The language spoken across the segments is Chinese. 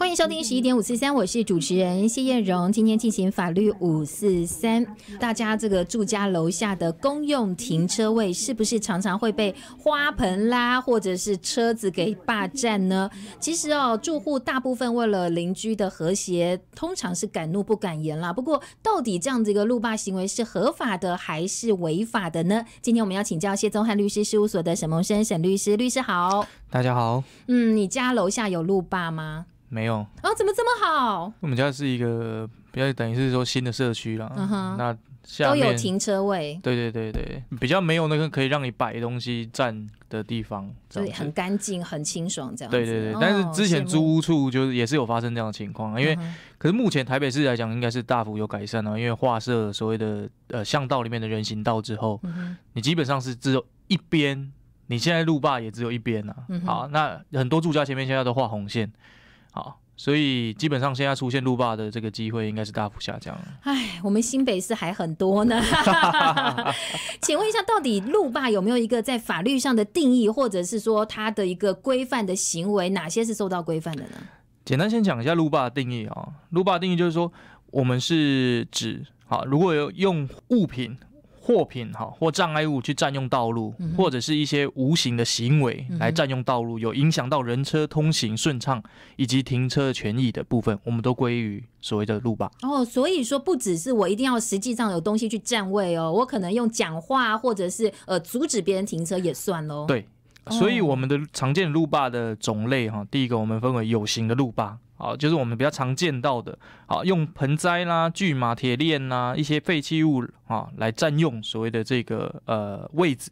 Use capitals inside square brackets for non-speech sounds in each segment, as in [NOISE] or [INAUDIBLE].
欢迎收听十一点五四三，我是主持人谢艳荣。今天进行法律五四三，大家这个住家楼下的公用停车位，是不是常常会被花盆啦，或者是车子给霸占呢？其实哦，住户大部分为了邻居的和谐，通常是敢怒不敢言啦。不过，到底这样子一个路霸行为是合法的，还是违法的呢？今天我们要请教谢宗汉律师事务所的沈萌生沈律师，律师好，大家好。嗯，你家楼下有路霸吗？没有啊？怎么这么好？我们家是一个比较等于是说新的社区了。嗯哼。那都有停车位。对对对对，比较没有那个可以让你摆东西站的地方，所以很干净、很清爽这样。对对对，但是之前租屋处就是也是有发生这样的情况，因为可是目前台北市来讲应该是大幅有改善了，因为画设所谓的呃巷道里面的人行道之后，你基本上是只有一边，你现在路霸也只有一边啊。嗯。好，那很多住家前面现在都画红线。好，所以基本上现在出现路霸的这个机会应该是大幅下降了。哎，我们新北市还很多呢。[LAUGHS] 请问一下，到底路霸有没有一个在法律上的定义，或者是说它的一个规范的行为，哪些是受到规范的呢？简单先讲一下路霸的定义啊。路霸定义就是说，我们是指好如果有用物品。货品哈或障碍物去占用道路，或者是一些无形的行为来占用道路，有影响到人车通行顺畅以及停车权益的部分，我们都归于所谓的路霸。哦，所以说不只是我一定要实际上有东西去占位哦，我可能用讲话或者是呃阻止别人停车也算喽。对，所以我们的常见路霸的种类哈，第一个我们分为有形的路霸。好，就是我们比较常见到的，好用盆栽啦、锯马铁链啦、一些废弃物啊来占用所谓的这个呃位置，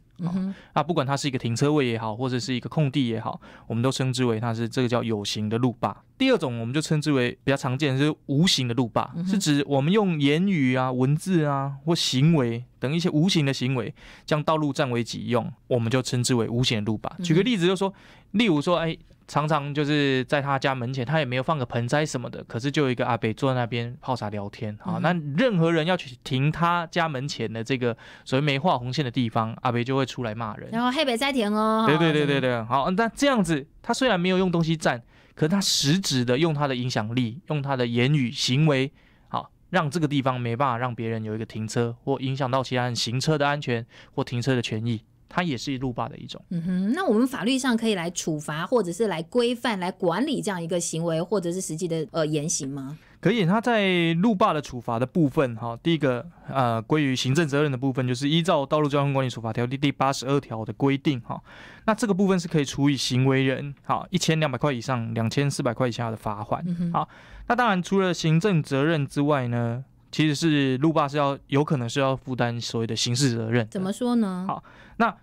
啊，不管它是一个停车位也好，或者是一个空地也好，我们都称之为它是这个叫有形的路霸。第二种我们就称之为比较常见是无形的路霸，是指我们用言语啊、文字啊或行为等一些无形的行为将道路占为己用，我们就称之为无形路霸。举个例子就说，例如说，哎。常常就是在他家门前，他也没有放个盆栽什么的，可是就有一个阿北坐在那边泡茶聊天。好，那任何人要去停他家门前的这个所谓没画红线的地方，阿北就会出来骂人。然后黑北再停哦。对对对对对，好，那这样子，他虽然没有用东西站，可是他实质的用他的影响力，用他的言语行为，好，让这个地方没办法让别人有一个停车，或影响到其他人行车的安全或停车的权益。它也是路霸的一种。嗯哼，那我们法律上可以来处罚，或者是来规范、来管理这样一个行为，或者是实际的呃言行吗？可以，它在路霸的处罚的部分，哈，第一个呃归于行政责任的部分，就是依照《道路交通管理处罚条例》第八十二条的规定，哈，那这个部分是可以处以行为人好一千两百块以上、两千四百块以下的罚款。好，那当然除了行政责任之外呢？其实是路霸是要有可能是要负担所谓的刑事责任，怎么说呢？好，那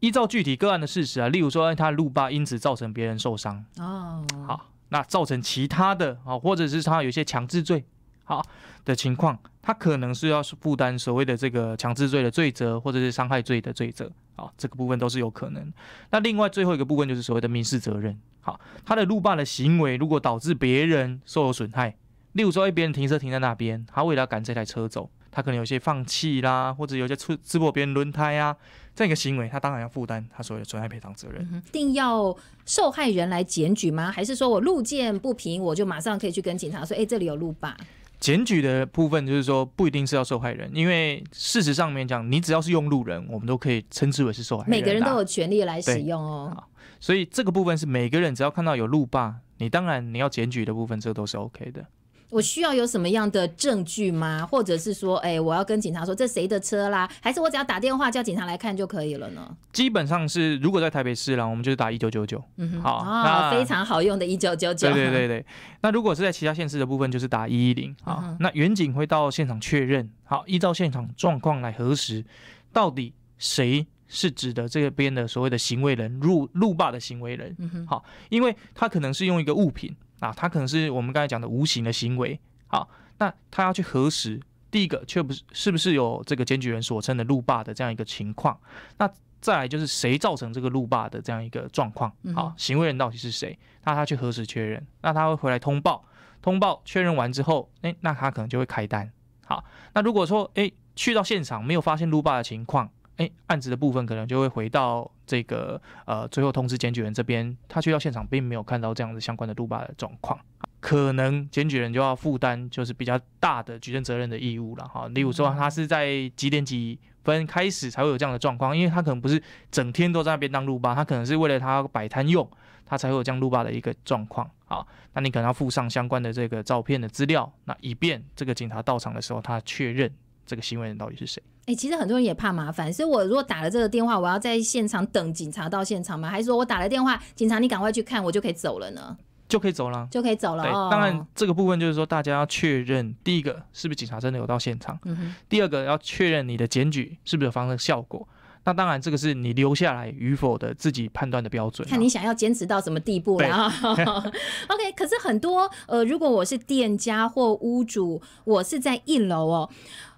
依照具体个案的事实啊，例如说他路霸因此造成别人受伤哦，好，那造成其他的啊，或者是他有一些强制罪好的情况，他可能是要负担所谓的这个强制罪的罪责，或者是伤害罪的罪责啊，这个部分都是有可能。那另外最后一个部分就是所谓的民事责任，好，他的路霸的行为如果导致别人受有损害。例如说，一别人停车停在那边，他为了赶这台车走，他可能有些放弃啦，或者有些刺刺破别人轮胎啊，这样一个行为，他当然要负担他所有的损害赔偿责任。一定要受害人来检举吗？还是说我路见不平，我就马上可以去跟警察说，哎，这里有路霸？检举的部分就是说，不一定是要受害人，因为事实上面讲，你只要是用路人，我们都可以称之为是受害人。每个人都有权利来使用哦。所以这个部分是每个人只要看到有路霸，你当然你要检举的部分，这都是 OK 的。我需要有什么样的证据吗？或者是说，哎，我要跟警察说这谁的车啦？还是我只要打电话叫警察来看就可以了呢？基本上是，如果在台北市了，我们就是打一九九九，好非常好用的一九九九。对对对对。那如果是在其他县市的部分，就是打一一零啊。那远警会到现场确认，好，依照现场状况来核实，到底谁是指的这边的所谓的行为人，路路霸的行为人。嗯哼，好，因为他可能是用一个物品。啊，他可能是我们刚才讲的无形的行为，好，那他要去核实，第一个却不是是不是有这个检举人所称的路霸的这样一个情况，那再来就是谁造成这个路霸的这样一个状况，好，行为人到底是谁，那他去核实确认，那他会回来通报，通报确认完之后，哎，那他可能就会开单，好，那如果说哎去到现场没有发现路霸的情况。哎，案子的部分可能就会回到这个呃，最后通知检举人这边，他去到现场并没有看到这样子相关的路霸的状况，可能检举人就要负担就是比较大的举证责任的义务了哈。例如说他是在几点几分开始才会有这样的状况，因为他可能不是整天都在那边当路霸，他可能是为了他摆摊用，他才会有这样路霸的一个状况啊。那你可能要附上相关的这个照片的资料，那以便这个警察到场的时候，他确认这个行为人到底是谁。哎，其实很多人也怕麻烦，所以我如果打了这个电话，我要在现场等警察到现场吗？还是说我打了电话，警察你赶快去看，我就可以走了呢？就可以走了，就可以走了。对，当然这个部分就是说，大家要确认第一个是不是警察真的有到现场，第二个要确认你的检举是不是有发生效果。那当然，这个是你留下来与否的自己判断的标准，看你想要坚持到什么地步了。[LAUGHS] OK，可是很多呃，如果我是店家或屋主，我是在一楼哦。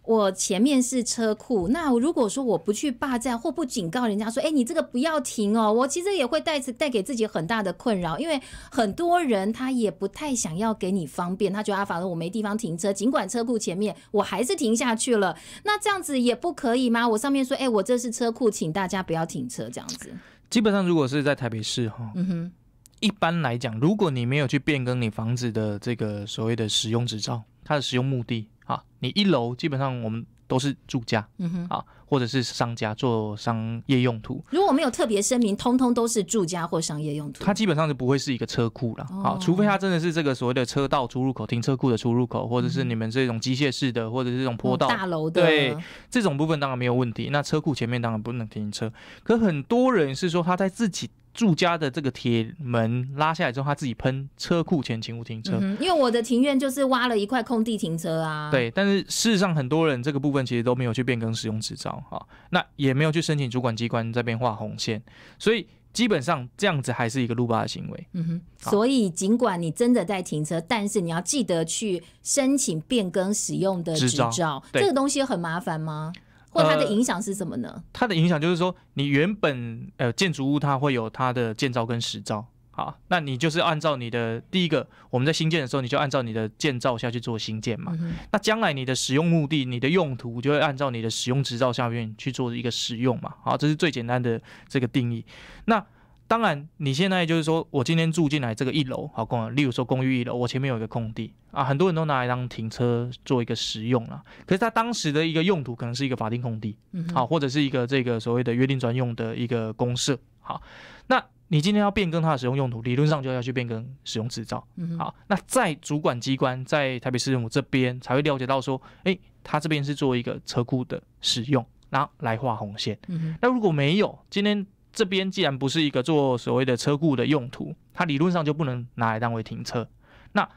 我前面是车库，那如果说我不去霸占或不警告人家说，哎，你这个不要停哦，我其实也会带带给自己很大的困扰，因为很多人他也不太想要给你方便，他觉得啊，反正我没地方停车，尽管车库前面我还是停下去了，那这样子也不可以吗？我上面说，哎，我这是车库，请大家不要停车，这样子。基本上如果是在台北市哈，嗯哼，一般来讲，如果你没有去变更你房子的这个所谓的使用执照，它的使用目的。啊，你一楼基本上我们都是住家，嗯哼，啊，或者是商家做商业用途。如果没有特别声明，通通都是住家或商业用途。它基本上就不会是一个车库了，啊，除非它真的是这个所谓的车道出入口停车库的出入口，或者是你们这种机械式的，或者是这种坡道大楼的，对，这种部分当然没有问题。那车库前面当然不能停车，可很多人是说他在自己。住家的这个铁门拉下来之后，他自己喷车库前，请勿停车。因为我的庭院就是挖了一块空地停车啊。对，但是事实上很多人这个部分其实都没有去变更使用执照啊，那也没有去申请主管机关在边画红线，所以基本上这样子还是一个路霸的行为。嗯哼，所以尽管你真的在停车，但是你要记得去申请变更使用的执照，这个东西很麻烦吗？它的影响是什么呢？它的影响就是说，你原本呃建筑物它会有它的建造跟实照，好，那你就是按照你的第一个，我们在新建的时候，你就按照你的建造下去做新建嘛。那将来你的使用目的、你的用途，就会按照你的使用执照下面去做一个使用嘛。好，这是最简单的这个定义。那当然，你现在就是说我今天住进来这个一楼，好，公，例如说公寓一楼，我前面有一个空地啊，很多人都拿来当停车做一个使用了。可是他当时的一个用途可能是一个法定空地，嗯，好，或者是一个这个所谓的约定专用的一个公社，好，那你今天要变更它的使用用途，理论上就要去变更使用执照，嗯，好，那在主管机关在台北市政府这边才会了解到说，哎，他这边是做一个车库的使用，然后来画红线，嗯，那如果没有今天。这边既然不是一个做所谓的车库的用途，它理论上就不能拿来当为停车。那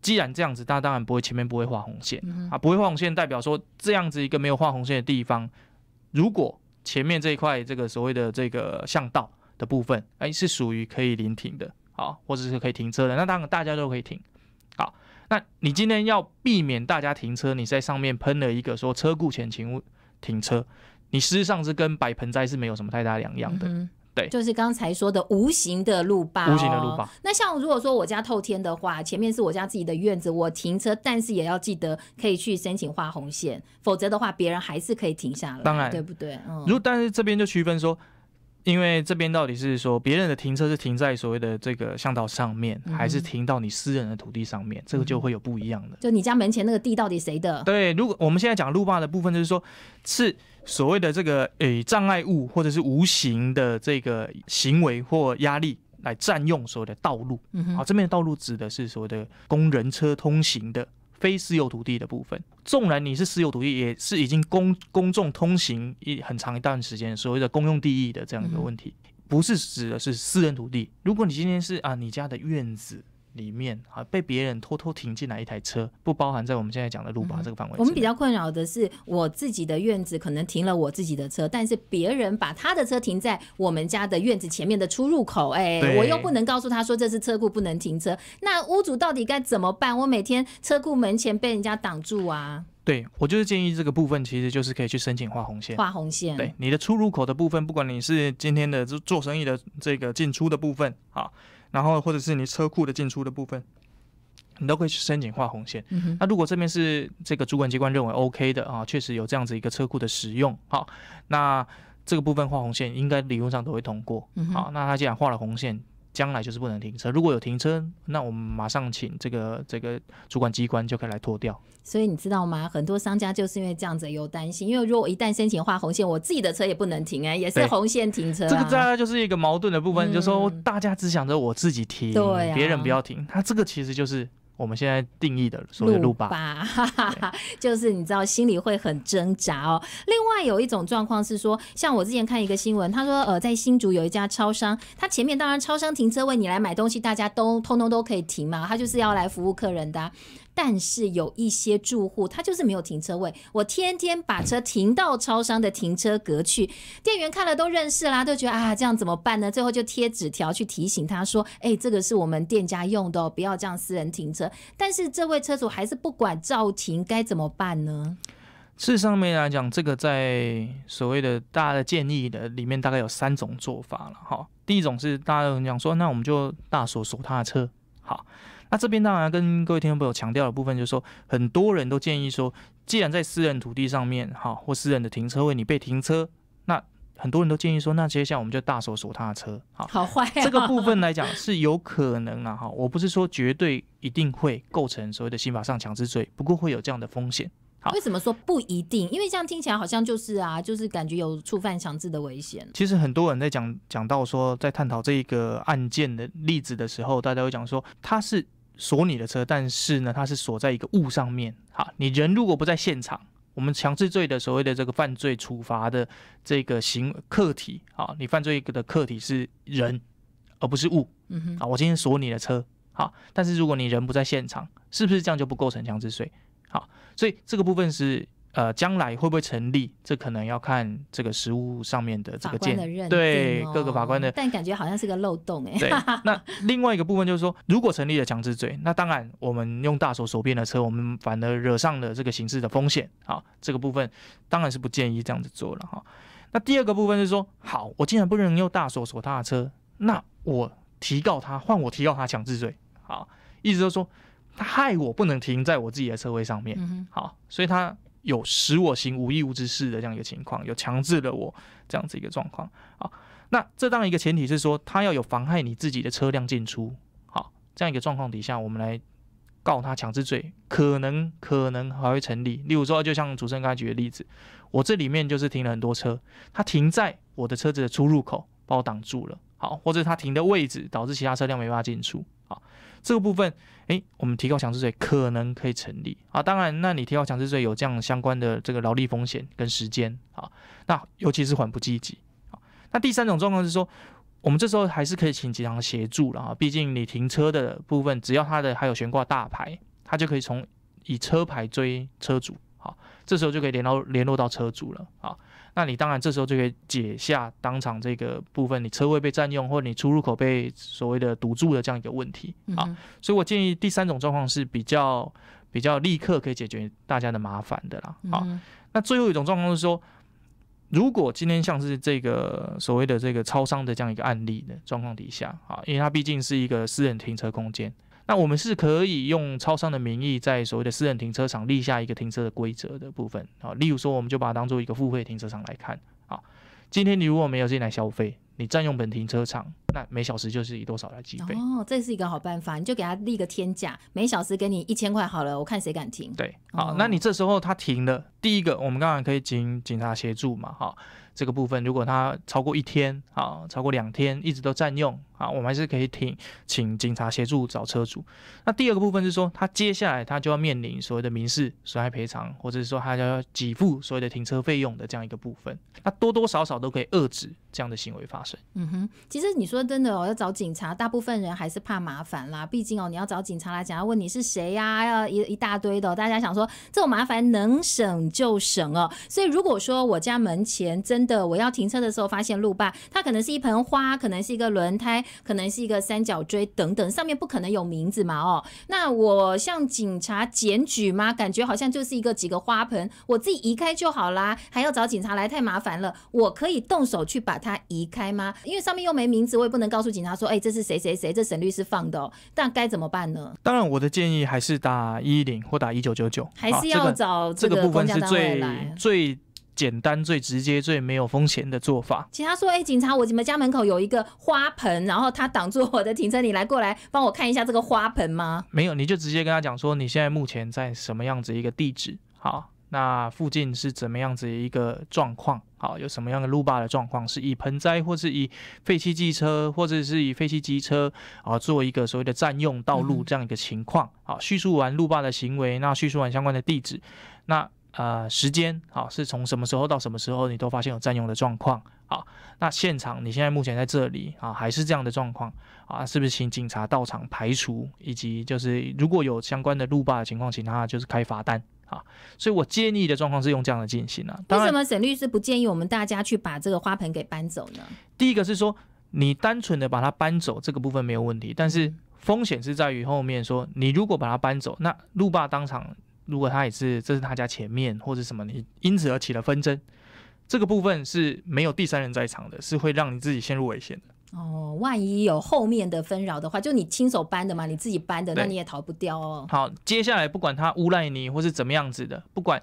既然这样子，那当然不会前面不会画红线啊，不会画红线代表说这样子一个没有画红线的地方，如果前面这一块这个所谓的这个巷道的部分，哎，是属于可以临停的，好，或者是可以停车的，那当然大家都可以停。好，那你今天要避免大家停车，你在上面喷了一个说车库前请勿停车。你事实上是跟摆盆栽是没有什么太大两样的，对，就是刚才说的无形的路霸。无形的路霸。那像如果说我家透天的话，前面是我家自己的院子，我停车，但是也要记得可以去申请画红线，否则的话别人还是可以停下来，当然，对不对？嗯。如果但是这边就区分说。因为这边到底是说别人的停车是停在所谓的这个巷道上面，还是停到你私人的土地上面，这个就会有不一样的。就你家门前那个地到底谁的？对，如果我们现在讲路霸的部分，就是说，是所谓的这个诶障碍物，或者是无形的这个行为或压力来占用所谓的道路。好，这边的道路指的是所谓的供人车通行的。非私有土地的部分，纵然你是私有土地，也是已经公公众通行一很长一段时间所谓的公用地域的这样一个问题，不是指的是私人土地。如果你今天是啊，你家的院子。里面啊，被别人偷偷停进来一台车，不包含在我们现在讲的路旁这个范围。我们比较困扰的是，我自己的院子可能停了我自己的车，但是别人把他的车停在我们家的院子前面的出入口，哎，我又不能告诉他说这是车库不能停车。那屋主到底该怎么办？我每天车库门前被人家挡住啊。对，我就是建议这个部分，其实就是可以去申请画红线。画红线。对，你的出入口的部分，不管你是今天的做做生意的这个进出的部分啊。然后，或者是你车库的进出的部分，你都可以去申请画红线。那如果这边是这个主管机关认为 OK 的啊，确实有这样子一个车库的使用，好，那这个部分画红线应该理论上都会通过。好，那他既然画了红线。将来就是不能停车。如果有停车，那我们马上请这个这个主管机关就可以来拖掉。所以你知道吗？很多商家就是因为这样子有担心，因为如果一旦申请画红线，我自己的车也不能停哎，也是红线停车。这个大家就是一个矛盾的部分，就是说大家只想着我自己停，别人不要停。他这个其实就是。我们现在定义的所谓路霸，[LAUGHS] 就是你知道心里会很挣扎哦。另外有一种状况是说，像我之前看一个新闻，他说呃，在新竹有一家超商，他前面当然超商停车位你来买东西大家都通通都可以停嘛，他就是要来服务客人的。但是有一些住户，他就是没有停车位，我天天把车停到超商的停车格去，店员看了都认识啦，都觉得啊，这样怎么办呢？最后就贴纸条去提醒他说，哎，这个是我们店家用的，不要这样私人停车。但是这位车主还是不管照停，该怎么办呢？事实上面来讲，这个在所谓的大家的建议的里面，大概有三种做法了哈。第一种是大家都讲说，那我们就大锁锁他的车，好。那这边当然跟各位听众朋友强调的部分，就是说很多人都建议说，既然在私人土地上面，哈或私人的停车位你被停车，那很多人都建议说，那接下来我们就大手锁他的车，好，好坏。这个部分来讲是有可能啊，哈。我不是说绝对一定会构成所谓的刑法上强制罪，不过会有这样的风险。好，为什么说不一定？因为这样听起来好像就是啊，就是感觉有触犯强制的危险。其实很多人在讲讲到说，在探讨这一个案件的例子的时候，大家会讲说，他是。锁你的车，但是呢，它是锁在一个物上面。好，你人如果不在现场，我们强制罪的所谓的这个犯罪处罚的这个行客体，好，你犯罪一个的客体是人，而不是物。嗯哼，啊，我今天锁你的车，好，但是如果你人不在现场，是不是这样就不构成强制罪？好，所以这个部分是。呃，将来会不会成立？这可能要看这个实物上面的这个鉴定，对各个法官的。但感觉好像是个漏洞哎。对。那另外一个部分就是说，如果成立了强制罪，那当然我们用大手锁边的车，我们反而惹上了这个刑事的风险啊。这个部分当然是不建议这样子做了哈。那第二个部分是说，好，我既然不能用大手锁他的车，那我提告他，换我提告他强制罪。好，意思就是说他害我不能停在我自己的车位上面。好，所以他。有使我行无义务之事的这样一个情况，有强制了我这样子一个状况啊。那这当一个前提是说，他要有妨害你自己的车辆进出，好这样一个状况底下，我们来告他强制罪，可能可能还会成立。例如说，就像主持人刚才举的例子，我这里面就是停了很多车，他停在我的车子的出入口，把我挡住了，好，或者他停的位置导致其他车辆没办法进出。啊，这个部分，诶，我们提高强制税可能可以成立啊。当然，那你提高强制税有这样相关的这个劳力风险跟时间啊。那尤其是缓不积极啊。那第三种状况是说，我们这时候还是可以请几行协助了啊。毕竟你停车的部分，只要他的还有悬挂大牌，他就可以从以车牌追车主。好，这时候就可以联络联络到车主了啊。那你当然这时候就可以解下当场这个部分，你车位被占用或者你出入口被所谓的堵住的这样一个问题啊，所以我建议第三种状况是比较比较立刻可以解决大家的麻烦的啦啊。那最后一种状况是说，如果今天像是这个所谓的这个超商的这样一个案例的状况底下啊，因为它毕竟是一个私人停车空间。那我们是可以用超商的名义，在所谓的私人停车场立下一个停车的规则的部分啊，例如说，我们就把它当做一个付费停车场来看啊。今天你如果没有进来消费，你占用本停车场，那每小时就是以多少来计费？哦，这是一个好办法，你就给他立个天价，每小时给你一千块好了，我看谁敢停。对，好，那你这时候他停了，第一个我们刚然可以请警察协助嘛，哈，这个部分如果他超过一天啊，超过两天一直都占用。啊，我们还是可以请请警察协助找车主。那第二个部分是说，他接下来他就要面临所谓的民事损害赔偿，或者是说他就要给付所谓的停车费用的这样一个部分。那多多少少都可以遏制这样的行为发生。嗯哼，其实你说真的哦，要找警察，大部分人还是怕麻烦啦。毕竟哦，你要找警察来讲，要问你是谁呀，要一一大堆的。大家想说，这种麻烦能省就省哦。所以如果说我家门前真的我要停车的时候发现路霸，他可能是一盆花，可能是一个轮胎。可能是一个三角锥等等，上面不可能有名字嘛？哦，那我向警察检举吗？感觉好像就是一个几个花盆，我自己移开就好啦，还要找警察来太麻烦了。我可以动手去把它移开吗？因为上面又没名字，我也不能告诉警察说，哎，这是谁谁谁，这沈律师放的。哦。但该怎么办呢？当然，我的建议还是打一零或打一九九九，还是要找这个。这个部分是最最。简单最直接最没有风险的做法。其他说，哎，警察，我你们家门口有一个花盆，然后它挡住我的停车你来过来帮我看一下这个花盆吗？没有，你就直接跟他讲说，你现在目前在什么样子一个地址？好，那附近是怎么样子一个状况？好，有什么样的路霸的状况？是以盆栽，或是以废弃机车，或者是以废弃机车啊，做一个所谓的占用道路这样一个情况？好，叙述完路霸的行为，那叙述完相关的地址，那。呃，时间好是从什么时候到什么时候，你都发现有占用的状况啊？那现场你现在目前在这里啊，还是这样的状况啊？是不是请警察到场排除，以及就是如果有相关的路霸的情况，请他就是开罚单啊？所以我建议的状况是用这样的进行啊。为什么沈律师不建议我们大家去把这个花盆给搬走呢？第一个是说，你单纯的把它搬走，这个部分没有问题，但是风险是在于后面说，你如果把它搬走，那路霸当场。如果他也是，这是他家前面或者什么，你因此而起了纷争，这个部分是没有第三人在场的，是会让你自己陷入危险的。哦，万一有后面的纷扰的话，就你亲手搬的嘛，你自己搬的，那你也逃不掉哦。好，接下来不管他诬赖你或是怎么样子的，不管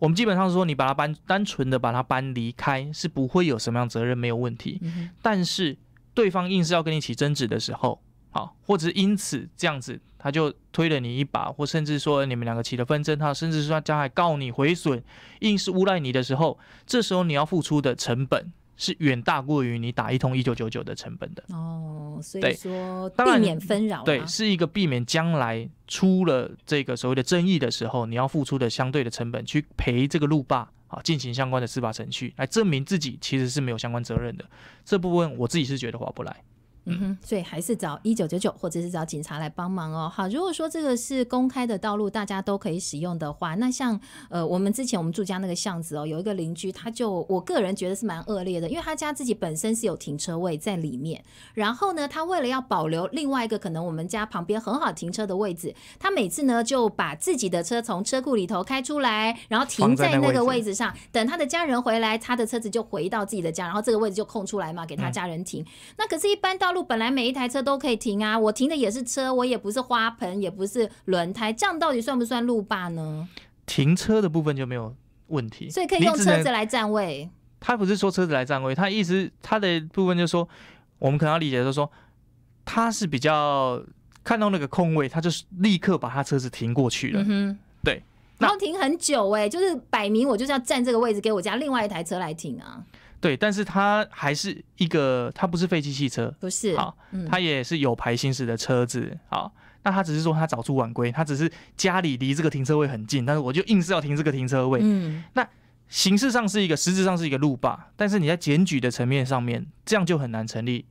我们基本上说你把他搬，单纯的把他搬离开，是不会有什么样责任，没有问题。但是对方硬是要跟你起争执的时候。好，或者因此这样子，他就推了你一把，或甚至说你们两个起了纷争，他甚至说将来告你毁损，硬是诬赖你的时候，这时候你要付出的成本是远大过于你打一通一九九九的成本的。哦，所以说避免纷扰，对，是一个避免将来出了这个所谓的争议的时候，你要付出的相对的成本去赔这个路霸啊，进行相关的司法程序来证明自己其实是没有相关责任的这部分，我自己是觉得划不来。嗯哼，所以还是找一九九九或者是找警察来帮忙哦。好，如果说这个是公开的道路，大家都可以使用的话，那像呃我们之前我们住家那个巷子哦，有一个邻居，他就我个人觉得是蛮恶劣的，因为他家自己本身是有停车位在里面，然后呢，他为了要保留另外一个可能我们家旁边很好停车的位置，他每次呢就把自己的车从车库里头开出来，然后停在那个位置上，等他的家人回来，他的车子就回到自己的家，然后这个位置就空出来嘛，给他家人停。那可是，一般到路本来每一台车都可以停啊，我停的也是车，我也不是花盆，也不是轮胎，这样到底算不算路霸呢？停车的部分就没有问题，所以可以用车子来占位。他不是说车子来占位，他意思他的部分就是说，我们可能要理解就是说，他是比较看到那个空位，他就是立刻把他车子停过去了。嗯对，然后停很久哎，就是摆明我就是要占这个位置，给我家另外一台车来停啊。对，但是他还是一个，他不是废弃汽车，不是，好，他也是有牌行驶的车子，好，那他只是说他早出晚归，他只是家里离这个停车位很近，但是我就硬是要停这个停车位，嗯，那形式上是一个，实质上是一个路霸，但是你在检举的层面上面，这样就很难成立。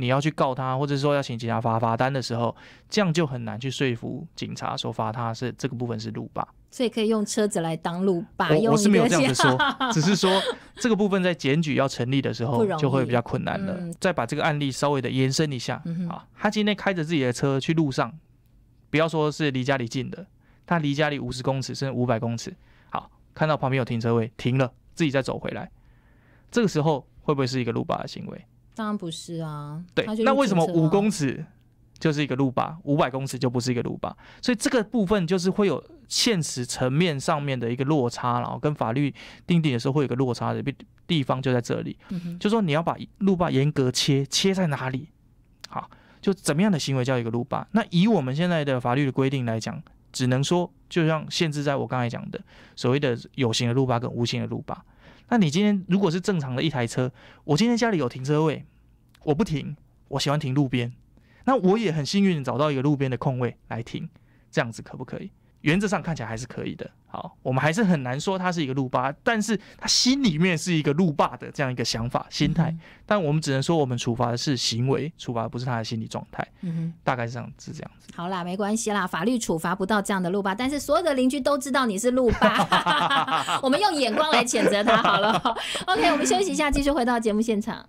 你要去告他，或者说要请警察发罚单的时候，这样就很难去说服警察说罚他是这个部分是路霸。所以可以用车子来当路霸？我我是没有这样子说，[LAUGHS] [LAUGHS] 只是说这个部分在检举要成立的时候，就会比较困难了。再把这个案例稍微的延伸一下啊，他今天开着自己的车去路上，不要说是离家里近的，他离家里五十公尺甚至五百公尺，好看到旁边有停车位停了，自己再走回来，这个时候会不会是一个路霸的行为？当然不是啊，对，那为什么五公尺就是一个路霸，五百公尺就不是一个路霸？所以这个部分就是会有现实层面上面的一个落差，然后跟法律定定的时候会有个落差的地方就在这里，就说你要把路霸严格切切在哪里，好，就怎么样的行为叫一个路霸？那以我们现在的法律的规定来讲，只能说就像限制在我刚才讲的所谓的有形的路霸跟无形的路霸。那你今天如果是正常的一台车，我今天家里有停车位，我不停，我喜欢停路边。那我也很幸运找到一个路边的空位来停，这样子可不可以？原则上看起来还是可以的，好，我们还是很难说他是一个路霸，但是他心里面是一个路霸的这样一个想法心态，但我们只能说我们处罚的是行为，处罚的不是他的心理状态，嗯哼，大概是这样子。好啦，没关系啦，法律处罚不到这样的路霸，但是所有的邻居都知道你是路霸，[LAUGHS] [LAUGHS] 我们用眼光来谴责他好了。OK，我们休息一下，继续回到节目现场。